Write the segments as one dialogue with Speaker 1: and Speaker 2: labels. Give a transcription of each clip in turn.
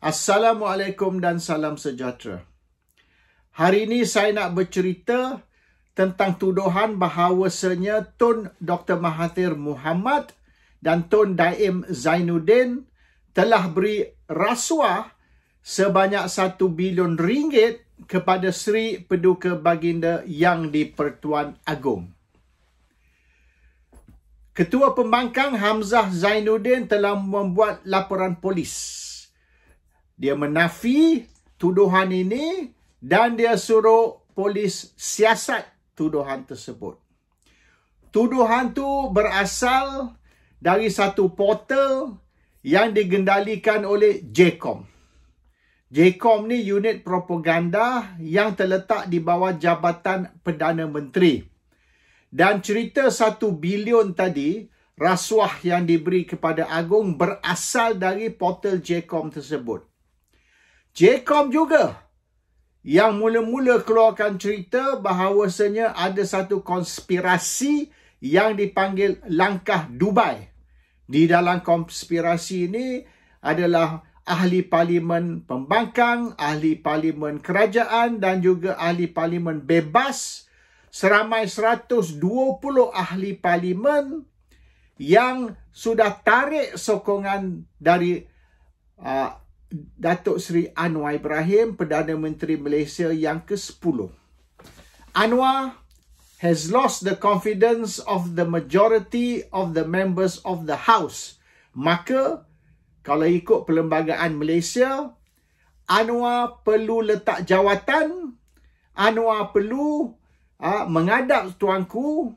Speaker 1: Assalamualaikum dan salam sejahtera. Hari ini saya nak bercerita tentang tuduhan bahawasanya Tun Dr. Mahathir Muhammad dan Tun Daim Zainuddin telah beri rasuah sebanyak 1 bilion ringgit kepada Sri Peduka Baginda Yang di-Pertuan Agong. Ketua Pembangkang Hamzah Zainuddin telah membuat laporan polis dia menafi tuduhan ini dan dia suruh polis siasat tuduhan tersebut. Tuduhan tu berasal dari satu portal yang digendalikan oleh JCOM. JCOM ni unit propaganda yang terletak di bawah Jabatan Perdana Menteri. Dan cerita satu bilion tadi, rasuah yang diberi kepada Agong berasal dari portal JCOM tersebut. Jacob juga yang mula-mula keluarkan cerita bahawasanya ada satu konspirasi yang dipanggil Langkah Dubai. Di dalam konspirasi ini adalah ahli parlimen pembangkang, ahli parlimen kerajaan dan juga ahli parlimen bebas seramai 120 ahli parlimen yang sudah tarik sokongan dari uh, Datuk Seri Anwar Ibrahim, Perdana Menteri Malaysia yang ke-10. Anwar has lost the confidence of the majority of the members of the House. Maka, kalau ikut Perlembagaan Malaysia, Anwar perlu letak jawatan, Anwar perlu uh, mengadap tuanku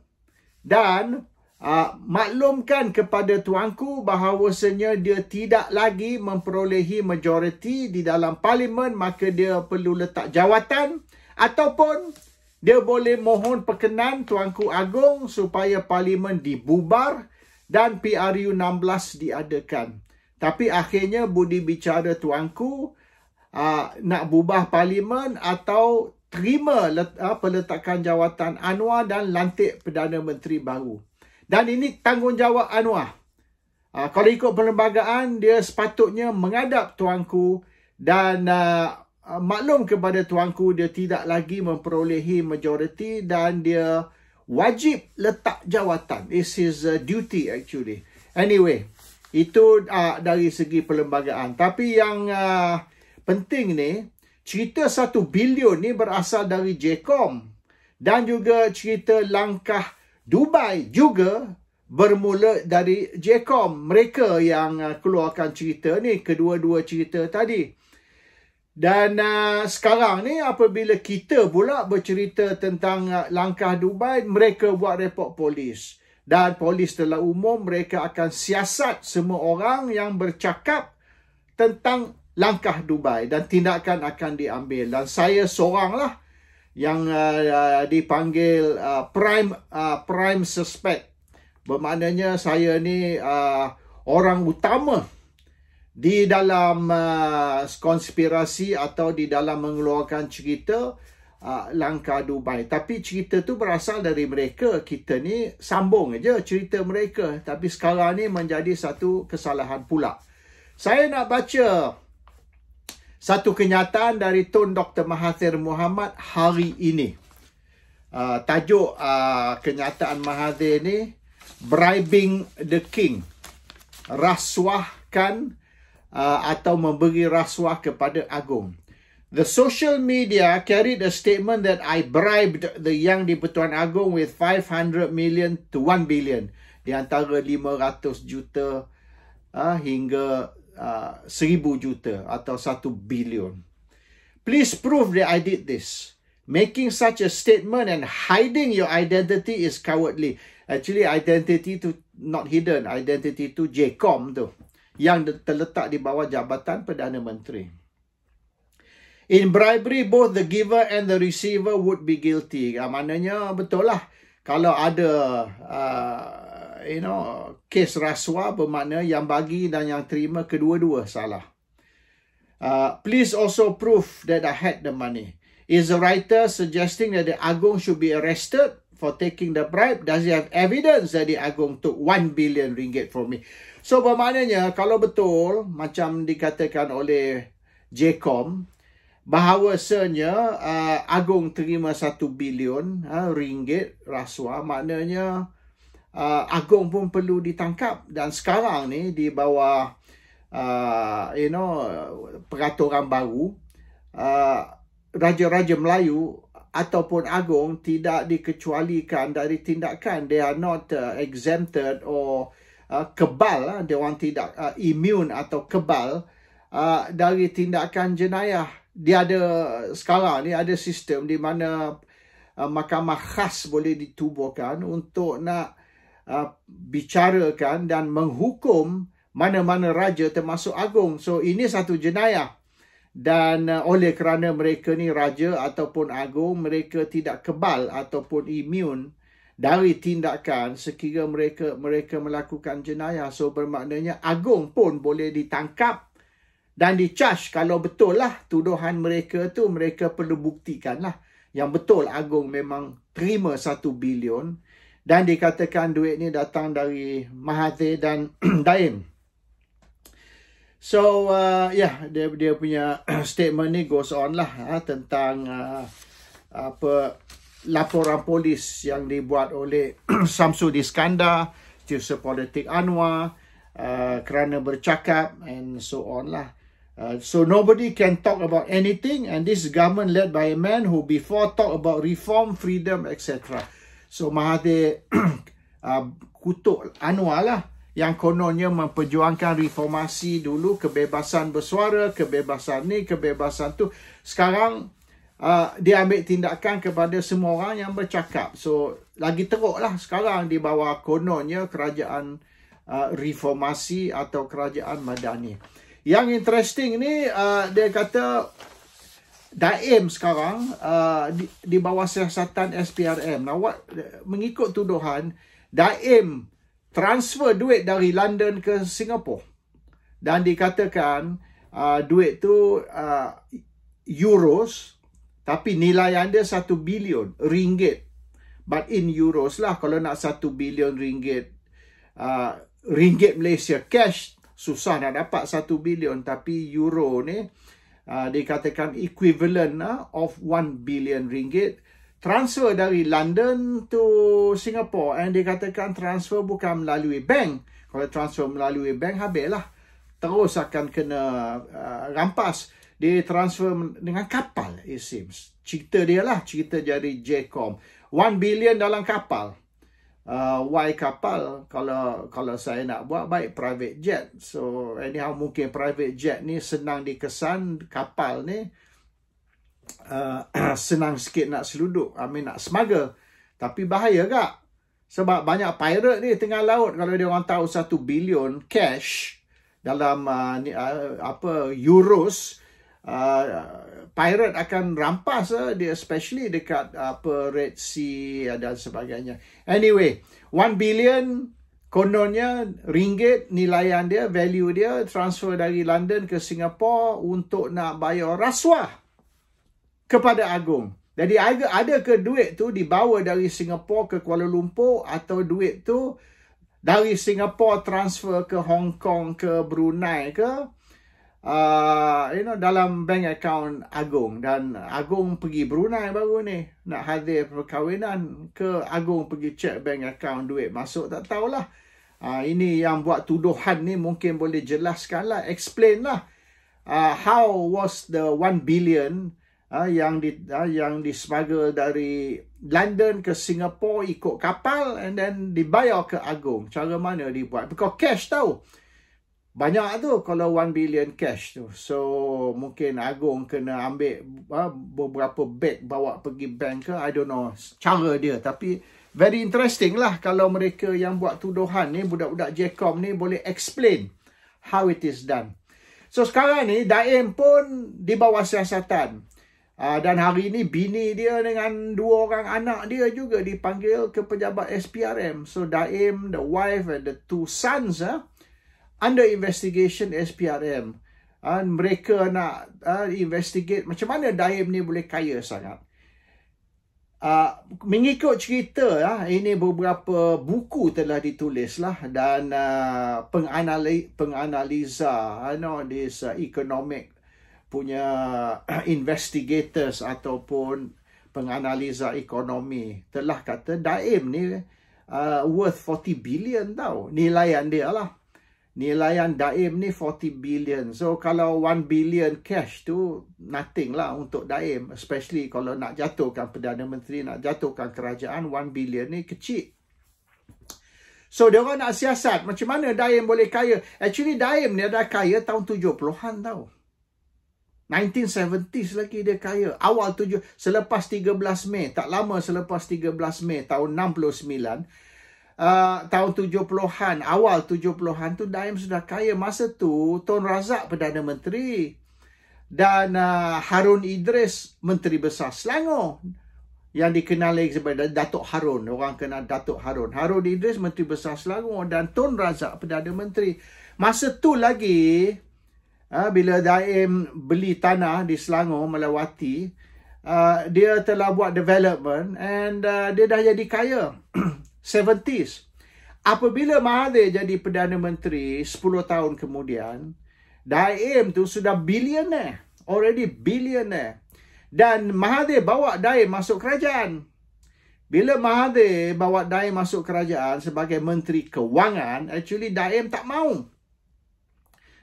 Speaker 1: dan uh, maklumkan kepada tuanku bahawasanya dia tidak lagi memperolehi majoriti di dalam parlimen maka dia perlu letak jawatan ataupun dia boleh mohon perkenan tuanku agung supaya parlimen dibubar dan PRU 16 diadakan tapi akhirnya budi bicara tuanku uh, nak bubah parlimen atau terima let, uh, peletakan jawatan Anwar dan lantik Perdana Menteri baru. Dan ini tanggungjawab Anwar. Uh, kalau ikut perlembagaan, dia sepatutnya mengadap tuanku dan uh, maklum kepada tuanku dia tidak lagi memperolehi majoriti dan dia wajib letak jawatan. This is a duty actually. Anyway, itu uh, dari segi perlembagaan. Tapi yang uh, penting ni, cerita satu bilion ni berasal dari JCOM dan juga cerita langkah Dubai juga bermula dari JCOM mereka yang uh, keluarkan cerita ni kedua-dua cerita tadi dan uh, sekarang ni apabila kita pula bercerita tentang uh, langkah Dubai mereka buat report polis dan polis telah umum mereka akan siasat semua orang yang bercakap tentang langkah Dubai dan tindakan akan diambil dan saya seoranglah yang uh, uh, dipanggil uh, prime uh, prime suspect bermaknanya saya ni uh, orang utama di dalam uh, konspirasi atau di dalam mengeluarkan cerita uh, langkah Dubai tapi cerita tu berasal dari mereka kita ni sambung aja cerita mereka tapi sekarang ni menjadi satu kesalahan pula saya nak baca satu kenyataan dari Tun Dr. Mahathir Muhammad hari ini. Uh, tajuk uh, kenyataan Mahathir ini, Bribing the King. Rasuahkan uh, atau memberi rasuah kepada Agung. The social media carried a statement that I bribed the Yang Dipertuan Agong with 500 million to 1 billion. Di antara 500 juta uh, hingga Uh, seribu juta atau satu bilion. Please prove that I did this. Making such a statement and hiding your identity is cowardly. Actually, identity to not hidden. Identity to JCOM tu. Yang terletak di bawah Jabatan Perdana Menteri. In bribery, both the giver and the receiver would be guilty. Ya, maknanya betul lah. Kalau ada uh, you know, kes rasuah bermakna yang bagi dan yang terima kedua-dua salah. Uh, please also prove that I had the money. Is the writer suggesting that the Agong should be arrested for taking the bribe? Does he have evidence that the Agong took 1 billion ringgit from me? So bermaknanya kalau betul macam dikatakan oleh JCOM bahawasanya uh, Agong terima 1 bilion uh, ringgit rasuah maknanya uh, agung pun perlu ditangkap dan sekarang ni di bawah uh, you know peraturan baru uh, raja-raja Melayu ataupun agung tidak dikecualikan dari tindakan they are not uh, exempted or uh, kebal uh, dia orang tidak uh, immune atau kebal uh, dari tindakan jenayah dia ada sekarang ni ada sistem di mana uh, mahkamah khas boleh ditubuhkan untuk nak uh, uh, bicarakan dan menghukum mana-mana raja termasuk agung. So ini satu jenayah. Dan uh, oleh kerana mereka ni raja ataupun agung, mereka tidak kebal ataupun imun dari tindakan sekira mereka mereka melakukan jenayah. So bermaknanya agung pun boleh ditangkap dan dicash kalau betul lah tuduhan mereka tu mereka perlu buktikan lah yang betul agung memang terima satu bilion dan dikatakan duit ni datang dari Mahathir dan Daim. So uh, ya yeah, dia dia punya statement ni goes on lah ha, tentang uh, apa laporan polis yang dibuat oleh Samsul Iskandar, Tiusa Politik Anwar uh, kerana bercakap and so on lah. Uh, so nobody can talk about anything and this government led by a man who before talk about reform, freedom, etc. So Mahathir uh, kutuk Anwar lah yang kononnya memperjuangkan reformasi dulu kebebasan bersuara, kebebasan ni, kebebasan tu. Sekarang uh, dia ambil tindakan kepada semua orang yang bercakap. So lagi teruk lah sekarang di bawah kononnya kerajaan uh, reformasi atau kerajaan madani. Yang interesting ni uh, dia kata Daim sekarang uh, di, di bawah siasatan SPRM. Nah, what, mengikut tuduhan, Daim transfer duit dari London ke Singapura. Dan dikatakan uh, duit tu uh, euros tapi nilai dia satu bilion ringgit. But in euros lah kalau nak satu bilion ringgit. Uh, ringgit Malaysia cash susah nak dapat satu bilion tapi euro ni Ah, dikatakan equivalent uh, of 1 billion ringgit transfer dari London to Singapore and dikatakan transfer bukan melalui bank kalau transfer melalui bank habislah terus akan kena uh, rampas dia transfer dengan kapal it seems cerita dia lah cerita dari JCOM 1 billion dalam kapal uh, Y kapal kalau kalau saya nak buat baik private jet so anyhow mungkin private jet ni senang dikesan kapal ni uh, senang sikit nak seluduk I mean nak smuggle tapi bahaya gak sebab banyak pirate ni tengah laut kalau dia orang tahu satu bilion cash dalam uh, ni, uh, apa euros uh, pirate akan rampas uh, dia especially dekat uh, apa uh, Red Sea uh, dan sebagainya. Anyway, 1 billion kononnya ringgit nilaian dia, value dia transfer dari London ke Singapore untuk nak bayar rasuah kepada agung. Jadi ada ada ke duit tu dibawa dari Singapore ke Kuala Lumpur atau duit tu dari Singapore transfer ke Hong Kong ke Brunei ke? uh, you know dalam bank account Agung dan Agung pergi Brunei baru ni nak hadir perkahwinan ke Agung pergi check bank account duit masuk tak tahulah. Uh, ini yang buat tuduhan ni mungkin boleh jelaskan lah, explain lah. Uh, how was the 1 billion uh, yang di uh, yang dismuggle dari London ke Singapore ikut kapal and then dibayar ke Agung. Cara mana dibuat? Because cash tau banyak tu kalau 1 billion cash tu. So mungkin Agung kena ambil uh, beberapa bag bawa pergi bank ke. I don't know cara dia. Tapi very interesting lah kalau mereka yang buat tuduhan ni, budak-budak JCOM ni boleh explain how it is done. So sekarang ni Daim pun di bawah siasatan. Uh, dan hari ni bini dia dengan dua orang anak dia juga dipanggil ke pejabat SPRM. So Daim, the wife and the two sons ah. Uh, under investigation SPRM dan ah, mereka nak uh, investigate macam mana Daim ni boleh kaya sangat. Uh, mengikut cerita uh, ini beberapa buku telah ditulis lah dan uh, penganali- penganalisa I this uh, economic punya investigators ataupun penganalisa ekonomi telah kata Daim ni uh, worth 40 billion tau nilaian dia lah nilaian daim ni 40 billion. So kalau 1 billion cash tu nothing lah untuk daim. Especially kalau nak jatuhkan Perdana Menteri, nak jatuhkan kerajaan, 1 billion ni kecil. So dia orang nak siasat macam mana daim boleh kaya. Actually daim ni dah kaya tahun 70-an tau. 1970s lagi dia kaya. Awal tujuh, selepas 13 Mei, tak lama selepas 13 Mei tahun 69, Ah, tahun tujuh puluhan, awal tujuh puluhan tu Daim sudah kaya. Masa tu Tun Razak Perdana Menteri dan uh, Harun Idris Menteri Besar Selangor yang dikenali sebagai Datuk Harun. Orang kenal Datuk Harun. Harun Idris Menteri Besar Selangor dan Tun Razak Perdana Menteri. Masa tu lagi uh, bila Daim beli tanah di Selangor melewati uh, dia telah buat development and uh, dia dah jadi kaya. 70s. Apabila Mahathir jadi Perdana Menteri 10 tahun kemudian, Daim tu sudah billionaire. Already billionaire. Dan Mahathir bawa Daim masuk kerajaan. Bila Mahathir bawa Daim masuk kerajaan sebagai Menteri Kewangan, actually Daim tak mau.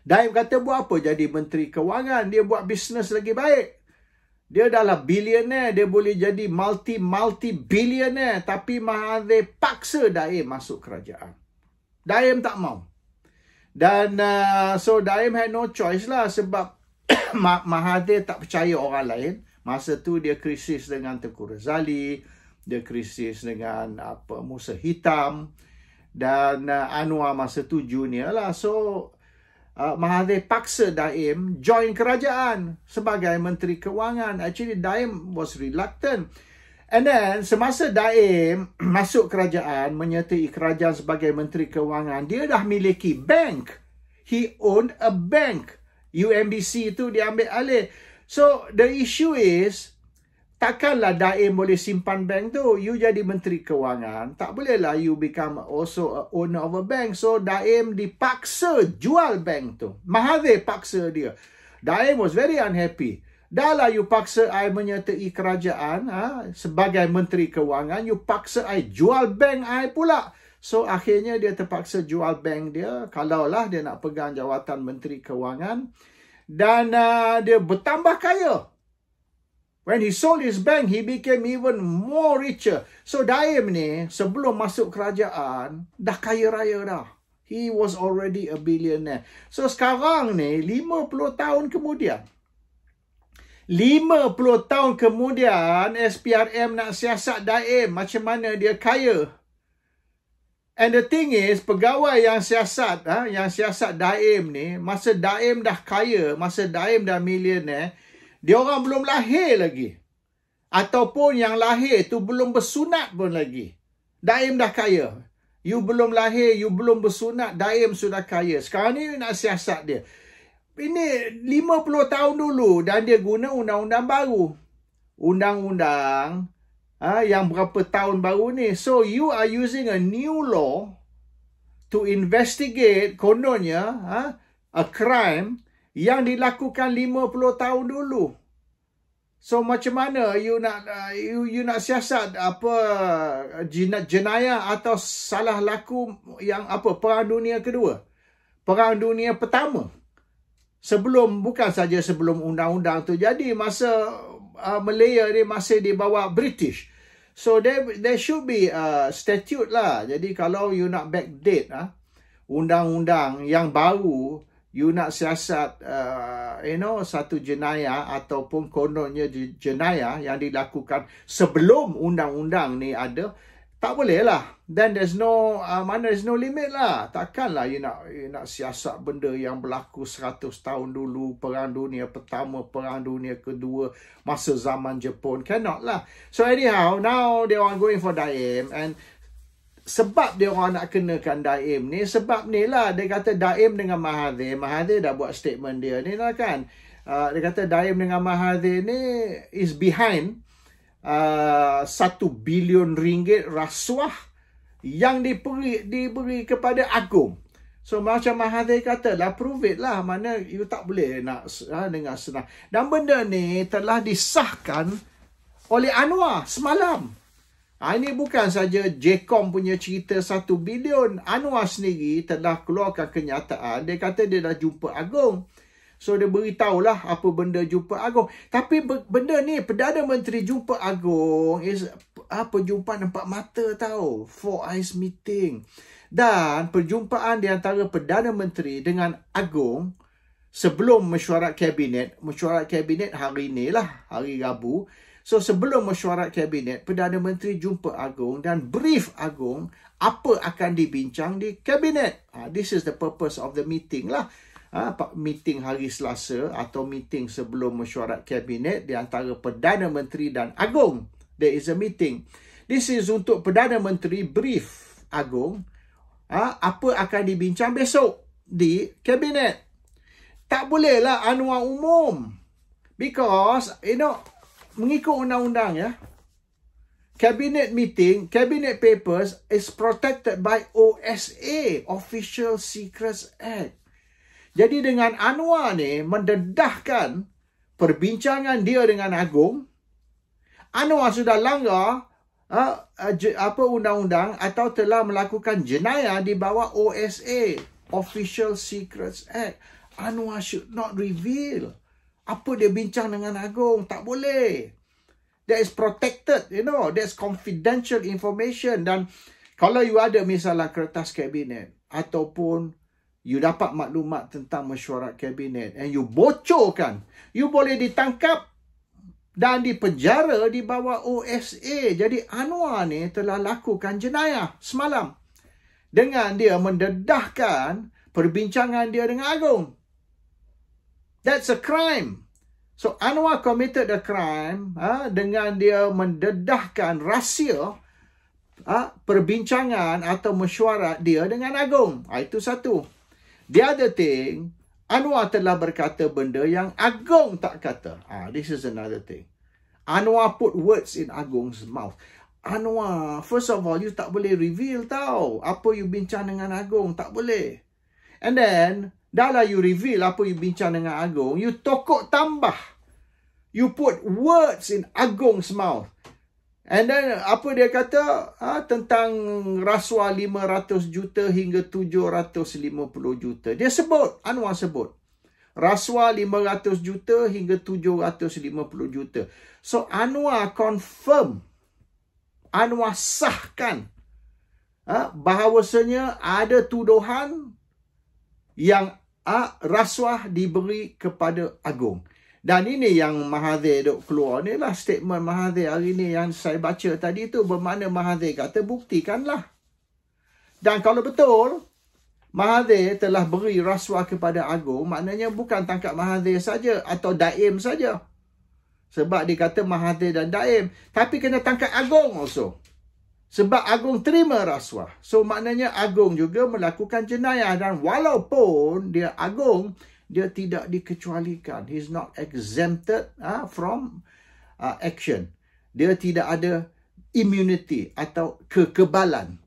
Speaker 1: Daim kata buat apa jadi Menteri Kewangan? Dia buat bisnes lagi baik. Dia adalah billionaire. Dia boleh jadi multi-multi-billionaire. Tapi Mahathir paksa Daim masuk kerajaan. Daim tak mau. Dan uh, so Daim had no choice lah. Sebab Mahathir tak percaya orang lain. Masa tu dia krisis dengan Tengku Razali. Dia krisis dengan apa Musa Hitam. Dan uh, Anwar masa tu junior lah. So uh, Mahathir paksa Daim join kerajaan sebagai menteri kewangan. Actually Daim was reluctant. And then semasa Daim masuk kerajaan menyertai kerajaan sebagai menteri kewangan, dia dah miliki bank. He owned a bank. UMBC itu dia ambil alih. So the issue is takkanlah daim boleh simpan bank tu. You jadi menteri kewangan, tak bolehlah you become also a owner of a bank. So daim dipaksa jual bank tu. Mahathir paksa dia. Daim was very unhappy. Dah lah you paksa I menyertai kerajaan ha, sebagai menteri kewangan, you paksa I jual bank I pula. So akhirnya dia terpaksa jual bank dia kalaulah dia nak pegang jawatan menteri kewangan dan uh, dia bertambah kaya. When he sold his bank, he became even more richer. So Daim ni, sebelum masuk kerajaan, dah kaya raya dah. He was already a billionaire. So sekarang ni, 50 tahun kemudian. 50 tahun kemudian, SPRM nak siasat Daim macam mana dia kaya. And the thing is, pegawai yang siasat, ha, yang siasat Daim ni, masa Daim dah kaya, masa Daim dah millionaire, dia orang belum lahir lagi. Ataupun yang lahir tu belum bersunat pun lagi. Daim dah kaya. You belum lahir, you belum bersunat, Daim sudah kaya. Sekarang ni nak siasat dia. Ini 50 tahun dulu dan dia guna undang-undang baru. Undang-undang ah yang berapa tahun baru ni. So you are using a new law to investigate kononnya ah, a crime yang dilakukan 50 tahun dulu. So macam mana you nak uh, you, you nak siasat apa jenayah, jenayah atau salah laku yang apa perang dunia kedua? Perang dunia pertama. Sebelum bukan saja sebelum undang-undang tu jadi masa uh, Malaya ni masih di bawah British. So there there should be a statute lah. Jadi kalau you nak backdate ah uh, undang-undang yang baru you nak siasat uh, you know satu jenayah ataupun kononnya jenayah yang dilakukan sebelum undang-undang ni ada tak boleh lah. Then there's no, uh, mana there's no limit lah. Takkanlah you nak, you nak siasat benda yang berlaku 100 tahun dulu. Perang dunia pertama, perang dunia kedua. Masa zaman Jepun. Cannot lah. So anyhow, now they are going for Daim. And sebab dia orang nak kenakan Daim ni sebab ni lah dia kata Daim dengan Mahathir Mahathir dah buat statement dia ni lah kan uh, dia kata Daim dengan Mahathir ni is behind ah, satu uh, bilion ringgit rasuah yang diberi, diberi kepada Agung So macam Mahathir kata lah, prove it lah. Mana you tak boleh nak ha, dengar senang. Dan benda ni telah disahkan oleh Anwar semalam. Ha, ini bukan saja JCOM punya cerita 1 bilion. Anwar sendiri telah keluarkan kenyataan. Dia kata dia dah jumpa Agong. So dia beritahulah apa benda jumpa Agong. Tapi benda ni Perdana Menteri jumpa Agong is ah, perjumpaan empat mata tau. Four eyes meeting. Dan perjumpaan di antara Perdana Menteri dengan Agong sebelum mesyuarat kabinet. Mesyuarat kabinet hari ni lah. Hari Rabu. So sebelum mesyuarat kabinet, Perdana Menteri jumpa Agong dan brief Agong apa akan dibincang di kabinet. Ha, this is the purpose of the meeting lah. Ha, meeting hari Selasa atau meeting sebelum mesyuarat kabinet di antara Perdana Menteri dan Agong. There is a meeting. This is untuk Perdana Menteri brief Agong ha, apa akan dibincang besok di kabinet. Tak bolehlah anuar umum. Because, you know, mengikut undang-undang ya. Cabinet meeting, cabinet papers is protected by OSA, Official Secrets Act. Jadi dengan Anwar ni mendedahkan perbincangan dia dengan Agong, Anwar sudah langgar uh, uh, apa undang-undang atau telah melakukan jenayah di bawah OSA, Official Secrets Act. Anwar should not reveal apa dia bincang dengan agung tak boleh that is protected you know that's confidential information dan kalau you ada misalnya kertas kabinet ataupun you dapat maklumat tentang mesyuarat kabinet and you bocorkan you boleh ditangkap dan dipenjara di bawah OSA jadi Anwar ni telah lakukan jenayah semalam dengan dia mendedahkan perbincangan dia dengan agung That's a crime. So Anwar committed the crime uh, dengan dia mendedahkan rahsia uh, perbincangan atau mesyuarat dia dengan Agong. Ha, itu satu. The other thing, Anwar telah berkata benda yang Agong tak kata. Ah, this is another thing. Anwar put words in Agong's mouth. Anwar, first of all, you tak boleh reveal tau apa you bincang dengan Agong. Tak boleh. And then, Dah lah you reveal apa you bincang dengan Agong. You tokok tambah. You put words in Agong's mouth. And then apa dia kata? Ha, tentang rasuah 500 juta hingga 750 juta. Dia sebut. Anwar sebut. Rasuah 500 juta hingga 750 juta. So Anwar confirm. Anwar sahkan. Ha, bahawasanya ada tuduhan yang uh, rasuah diberi kepada agung. Dan ini yang Mahathir duk keluar. Inilah statement Mahathir hari ini yang saya baca tadi tu. Bermakna Mahathir kata buktikanlah. Dan kalau betul, Mahathir telah beri rasuah kepada agung. Maknanya bukan tangkap Mahathir saja atau daim saja. Sebab dia kata Mahathir dan daim. Tapi kena tangkap agung also. Sebab Agung terima rasuah. So maknanya Agung juga melakukan jenayah. Dan walaupun dia Agung, dia tidak dikecualikan. He's not exempted uh, from uh, action. Dia tidak ada immunity atau kekebalan.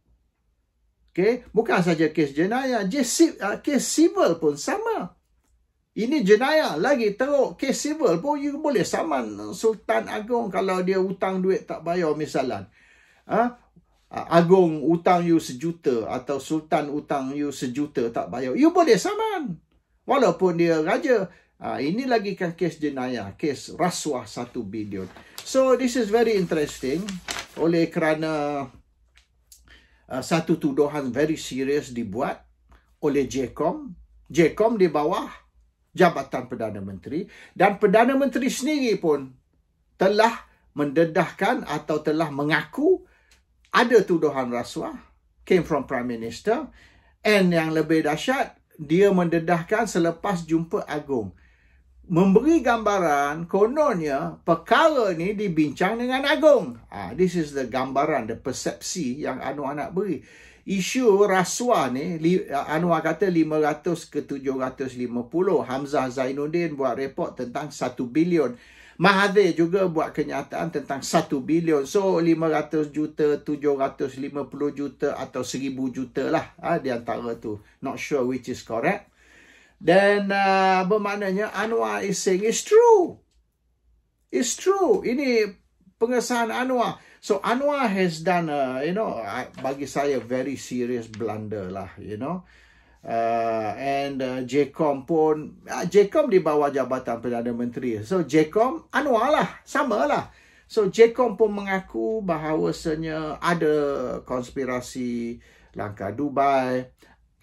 Speaker 1: Okay? Bukan saja kes jenayah. Just, uh, ah, kes civil pun sama. Ini jenayah lagi teruk. Kes civil pun boleh saman Sultan Agong kalau dia hutang duit tak bayar misalan. Haa? agung utang you sejuta atau sultan utang you sejuta tak bayar. You boleh saman. Walaupun dia raja. ini lagi kan kes jenayah. Kes rasuah satu bilion. So, this is very interesting. Oleh kerana satu tuduhan very serious dibuat oleh JCOM. JCOM di bawah Jabatan Perdana Menteri. Dan Perdana Menteri sendiri pun telah mendedahkan atau telah mengaku ada tuduhan rasuah came from prime minister and yang lebih dahsyat dia mendedahkan selepas jumpa agung memberi gambaran kononnya perkara ni dibincang dengan agung ah ha, this is the gambaran the persepsi yang anu anak beri isu rasuah ni anu kata 500 ke 750 hamzah zainuddin buat report tentang 1 bilion Mahathir juga buat kenyataan tentang 1 bilion. So, 500 juta, 750 juta atau 1000 juta lah ha, di antara tu. Not sure which is correct. Dan uh, bermaknanya Anwar is saying it's true. It's true. Ini pengesahan Anwar. So, Anwar has done, a, you know, bagi saya very serious blunder lah, you know uh, and uh, JCOM pun uh, JCOM di bawah jabatan Perdana Menteri so JCOM Anwar lah sama lah so JCOM pun mengaku bahawasanya ada konspirasi langkah Dubai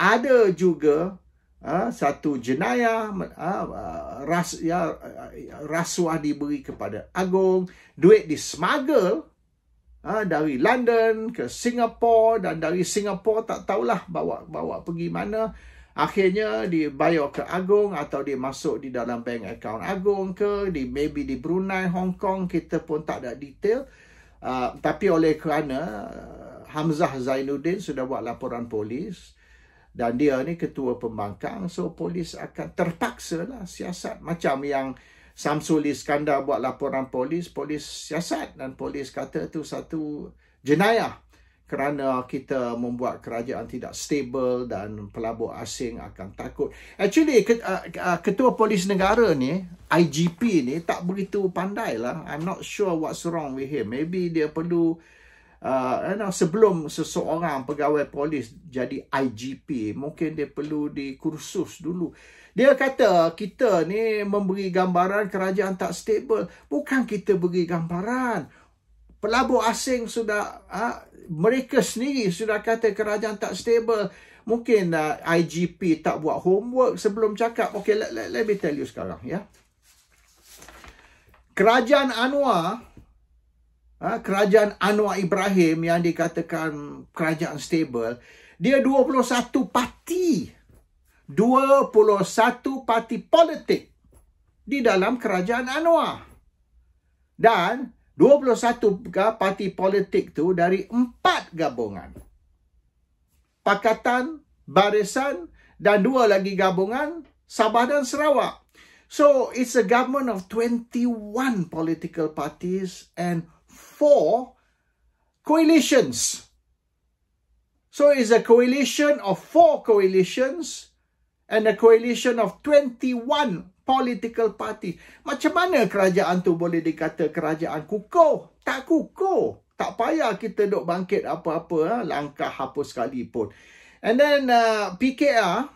Speaker 1: ada juga uh, satu jenayah uh, uh ras, ya, uh, uh, rasuah diberi kepada Agong duit di smuggle ha, dari London ke Singapura dan dari Singapura tak tahulah bawa bawa pergi mana akhirnya dibayar ke Agong atau dia masuk di dalam bank account Agong ke di maybe di Brunei Hong Kong kita pun tak ada detail uh, tapi oleh kerana uh, Hamzah Zainuddin sudah buat laporan polis dan dia ni ketua pembangkang so polis akan terpaksa lah siasat macam yang Samsul Iskandar buat laporan polis, polis siasat dan polis kata itu satu jenayah kerana kita membuat kerajaan tidak stable dan pelabur asing akan takut. Actually, uh, uh, ketua polis negara ni, IGP ni, tak begitu pandai lah. I'm not sure what's wrong with him. Maybe dia perlu, uh, you know, sebelum seseorang pegawai polis jadi IGP, mungkin dia perlu dikursus dulu. Dia kata kita ni memberi gambaran kerajaan tak stable. Bukan kita beri gambaran. Pelabur asing sudah, ha, mereka sendiri sudah kata kerajaan tak stable. Mungkin uh, ha, IGP tak buat homework sebelum cakap. Okay, let, let, let me tell you sekarang. ya. Kerajaan Anwar, ha, kerajaan Anwar Ibrahim yang dikatakan kerajaan stable, dia 21 parti. 21 parti politik di dalam kerajaan Anwar. Dan 21 parti politik tu dari empat gabungan. Pakatan, Barisan dan dua lagi gabungan Sabah dan Sarawak. So it's a government of 21 political parties and four coalitions. So it's a coalition of four coalitions and a coalition of 21 political parties. Macam mana kerajaan tu boleh dikata kerajaan kukuh? Tak kukuh. Tak payah kita duk bangkit apa-apa ha, langkah hapus apa pun. And then uh, PKR,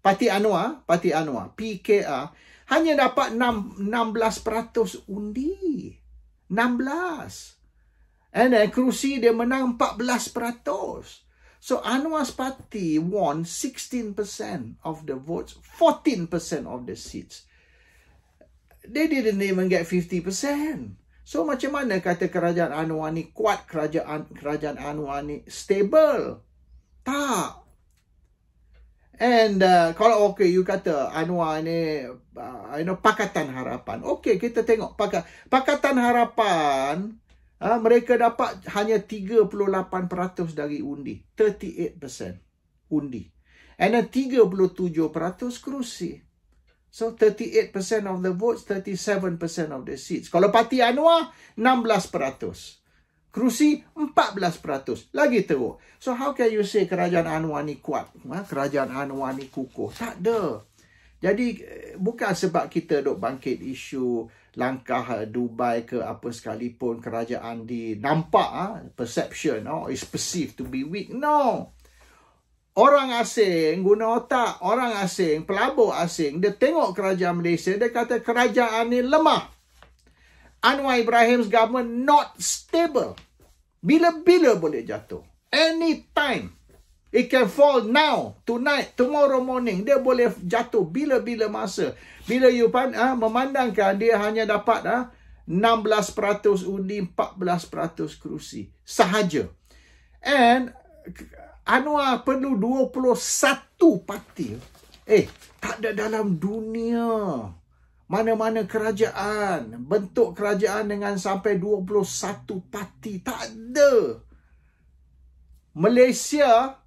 Speaker 1: Parti Anwar, Parti Anwar, PKR, hanya dapat 6, 16% undi. 16. And then kerusi dia menang 14%. So Anwar's party won 16% of the votes, 14% of the seats. They didn't even get 50%. So macam mana kata kerajaan Anwar ni kuat kerajaan kerajaan Anwar ni stable? Tak. And uh, kalau okay, you kata Anwar ni, uh, you know, Pakatan Harapan. Okay, kita tengok Pak Pakatan Harapan. Ha, mereka dapat hanya 38% dari undi. 38% undi. And then 37% kerusi. So 38% of the votes, 37% of the seats. Kalau parti Anwar, 16%. Kerusi, 14%. Lagi teruk. So how can you say kerajaan Anwar ni kuat? Ha? Kerajaan Anwar ni kukuh? Tak ada. Jadi eh, bukan sebab kita dok bangkit isu langkah eh, Dubai ke apa sekalipun kerajaan di nampak ah perception oh is perceived to be weak no orang asing guna otak orang asing pelabur asing dia tengok kerajaan Malaysia dia kata kerajaan ni lemah Anwar Ibrahim's government not stable bila-bila boleh jatuh anytime It can fall now, tonight, tomorrow morning. Dia boleh jatuh bila-bila masa. Bila you pan, ha, memandangkan dia hanya dapat ha, ah, 16% undi, 14% kerusi sahaja. And Anwar perlu 21 parti. Eh, tak ada dalam dunia. Mana-mana kerajaan, bentuk kerajaan dengan sampai 21 parti. Tak ada. Malaysia,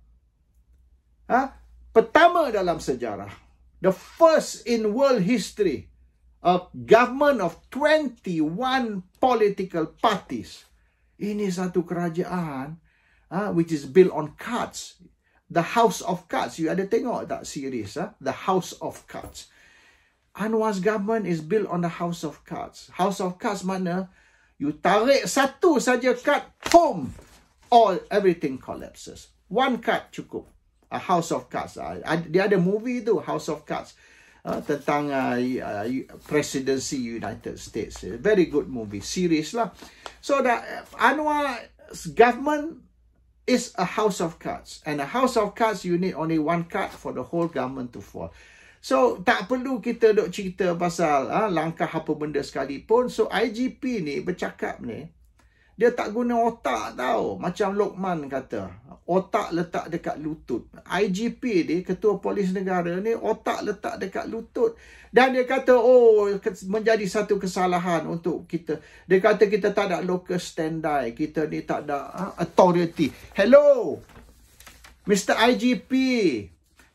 Speaker 1: ha, pertama dalam sejarah the first in world history a government of 21 political parties ini satu kerajaan ha, which is built on cards the house of cards you ada tengok tak series ha? the house of cards Anwar's government is built on the house of cards house of cards mana you tarik satu saja card boom all everything collapses one card cukup uh, House of Cards. Uh, dia ada movie tu House of Cards uh, tentang uh, uh, presidency United States. Uh, very good movie series lah. So that eh, Anwar's government is a House of Cards and a House of Cards you need only one card for the whole government to fall. So tak perlu kita dok cerita pasal ha, langkah apa benda sekalipun. So IGP ni bercakap ni dia tak guna otak tau. Macam Lokman kata. Otak letak dekat lutut. IGP ni, Ketua Polis Negara ni, otak letak dekat lutut. Dan dia kata, oh, menjadi satu kesalahan untuk kita. Dia kata kita tak ada local standby. Kita ni tak ada ha, authority. Hello, Mr. IGP.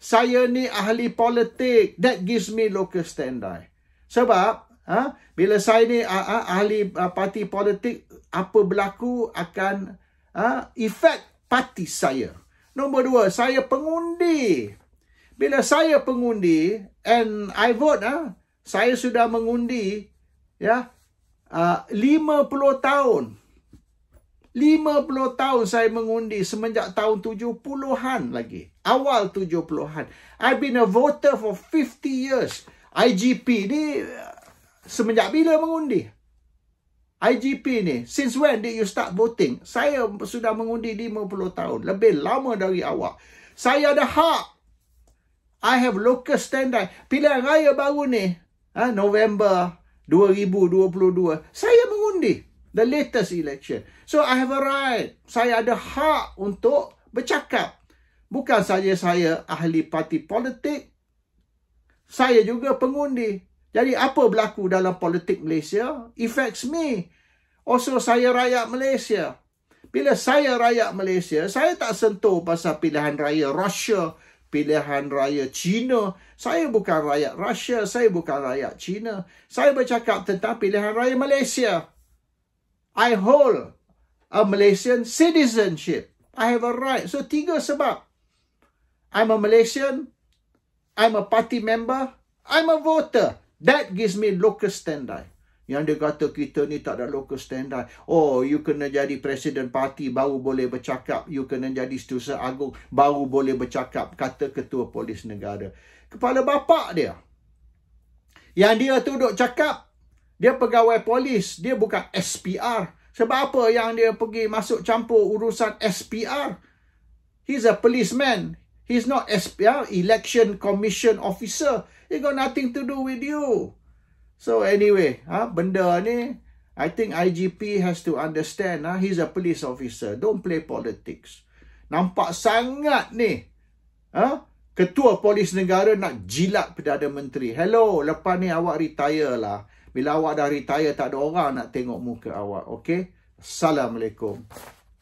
Speaker 1: Saya ni ahli politik. That gives me local standby. Sebab, ha, bila saya ni ah, ahli ah, parti politik, apa berlaku akan uh, ha, efek parti saya. Nombor dua, saya pengundi. Bila saya pengundi and I vote, uh, saya sudah mengundi ya yeah, uh, 50 tahun. 50 tahun saya mengundi semenjak tahun 70-an lagi. Awal 70-an. I've been a voter for 50 years. IGP ni semenjak bila mengundi? IGP ni, since when did you start voting? Saya sudah mengundi 50 tahun. Lebih lama dari awak. Saya ada hak. I have local standard. Pilihan raya baru ni, ha, November 2022. Saya mengundi. The latest election. So I have a right. Saya ada hak untuk bercakap. Bukan saja saya ahli parti politik. Saya juga pengundi. Jadi apa berlaku dalam politik Malaysia affects me. Also saya rakyat Malaysia. Bila saya rakyat Malaysia, saya tak sentuh pasal pilihan raya Rusia, pilihan raya China. Saya bukan rakyat Rusia, saya bukan rakyat China. Saya bercakap tentang pilihan raya Malaysia. I hold a Malaysian citizenship. I have a right. So tiga sebab. I'm a Malaysian. I'm a party member. I'm a voter. That gives me locus standi. Yang dia kata kita ni tak ada locus standi. Oh, you kena jadi presiden parti baru boleh bercakap. You kena jadi setiausaha agung baru boleh bercakap. Kata ketua polis negara. Kepala bapa dia. Yang dia tu duduk cakap. Dia pegawai polis. Dia bukan SPR. Sebab apa yang dia pergi masuk campur urusan SPR? He's a policeman. He's not SPR, election commission officer. It got nothing to do with you. So anyway, ha, benda ni, I think IGP has to understand. ha, he's a police officer. Don't play politics. Nampak sangat ni. ha, ketua polis negara nak jilat perdana menteri. Hello, lepas ni awak retire lah. Bila awak dah retire tak ada orang nak tengok muka awak. Okay? Assalamualaikum.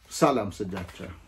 Speaker 1: Salam sejahtera.